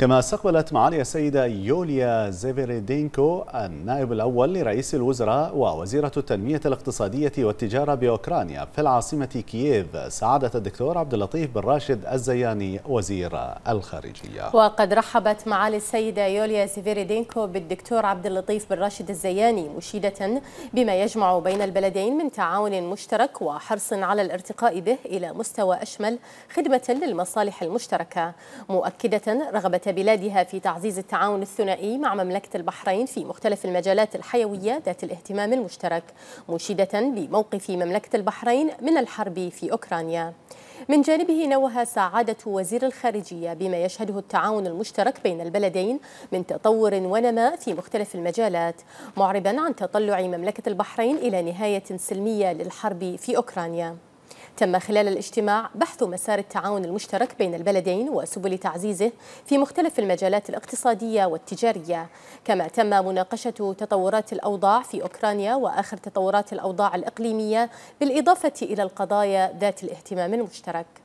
كما استقبلت معالي السيدة يوليا زيفيريدينكو النائب الأول لرئيس الوزراء ووزيرة التنمية الاقتصادية والتجارة بأوكرانيا في العاصمة كييف سعادة الدكتور عبد اللطيف بن راشد الزياني وزير الخارجية وقد رحبت معالي السيدة يوليا زيفيريدينكو بالدكتور عبد اللطيف بن راشد الزياني مشيدة بما يجمع بين البلدين من تعاون مشترك وحرص على الارتقاء به إلى مستوى أشمل خدمة للمصالح المشتركة مؤكدة رغبة بلادها في تعزيز التعاون الثنائي مع مملكة البحرين في مختلف المجالات الحيوية ذات الاهتمام المشترك مشيدة بموقف مملكة البحرين من الحرب في أوكرانيا من جانبه نوه سعادة وزير الخارجية بما يشهده التعاون المشترك بين البلدين من تطور ونماء في مختلف المجالات معربا عن تطلع مملكة البحرين إلى نهاية سلمية للحرب في أوكرانيا تم خلال الاجتماع بحث مسار التعاون المشترك بين البلدين وسبل تعزيزه في مختلف المجالات الاقتصادية والتجارية كما تم مناقشة تطورات الأوضاع في أوكرانيا وآخر تطورات الأوضاع الإقليمية بالإضافة إلى القضايا ذات الاهتمام المشترك